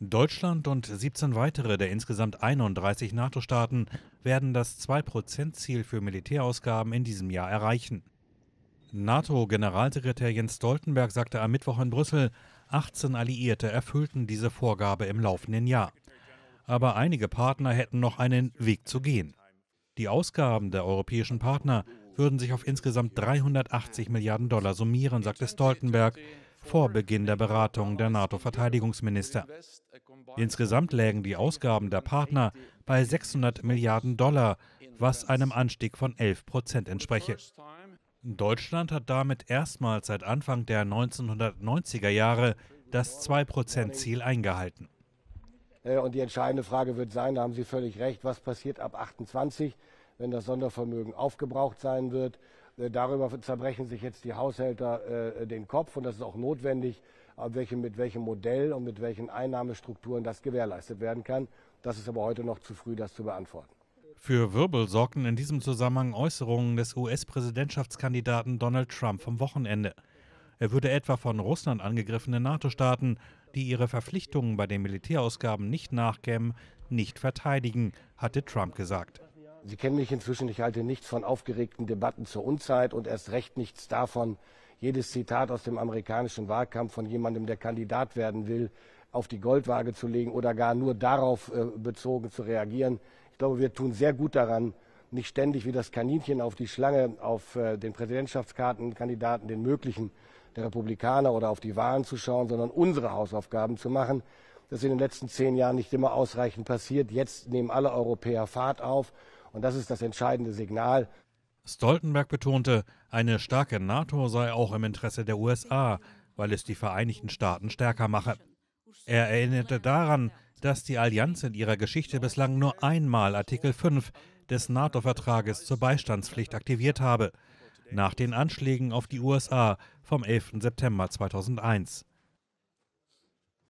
Deutschland und 17 weitere der insgesamt 31 NATO-Staaten werden das 2-Prozent-Ziel für Militärausgaben in diesem Jahr erreichen. NATO-Generalsekretär Jens Stoltenberg sagte am Mittwoch in Brüssel, 18 Alliierte erfüllten diese Vorgabe im laufenden Jahr. Aber einige Partner hätten noch einen Weg zu gehen. Die Ausgaben der europäischen Partner würden sich auf insgesamt 380 Milliarden Dollar summieren, sagte Stoltenberg vor Beginn der Beratung der NATO-Verteidigungsminister. Insgesamt lägen die Ausgaben der Partner bei 600 Milliarden Dollar, was einem Anstieg von 11 Prozent entspreche. Deutschland hat damit erstmals seit Anfang der 1990er Jahre das 2-Prozent-Ziel eingehalten. Äh, und die entscheidende Frage wird sein, da haben Sie völlig recht, was passiert ab 28, wenn das Sondervermögen aufgebraucht sein wird äh, darüber zerbrechen sich jetzt die Haushälter äh, den Kopf und das ist auch notwendig, mit welchem Modell und mit welchen Einnahmestrukturen das gewährleistet werden kann. Das ist aber heute noch zu früh, das zu beantworten. Für Wirbel sorgten in diesem Zusammenhang Äußerungen des US-Präsidentschaftskandidaten Donald Trump vom Wochenende. Er würde etwa von Russland angegriffene NATO-Staaten, die ihre Verpflichtungen bei den Militärausgaben nicht nachkämen, nicht verteidigen, hatte Trump gesagt. Sie kennen mich inzwischen, ich halte nichts von aufgeregten Debatten zur Unzeit und erst recht nichts davon, jedes Zitat aus dem amerikanischen Wahlkampf von jemandem, der Kandidat werden will, auf die Goldwaage zu legen oder gar nur darauf äh, bezogen zu reagieren. Ich glaube, wir tun sehr gut daran, nicht ständig wie das Kaninchen auf die Schlange auf äh, den Präsidentschaftskartenkandidaten, den möglichen der Republikaner oder auf die Wahlen zu schauen, sondern unsere Hausaufgaben zu machen. Das ist in den letzten zehn Jahren nicht immer ausreichend passiert. Jetzt nehmen alle Europäer Fahrt auf. Und das ist das entscheidende Signal. Stoltenberg betonte, eine starke NATO sei auch im Interesse der USA, weil es die Vereinigten Staaten stärker mache. Er erinnerte daran, dass die Allianz in ihrer Geschichte bislang nur einmal Artikel 5 des NATO-Vertrages zur Beistandspflicht aktiviert habe, nach den Anschlägen auf die USA vom 11. September 2001.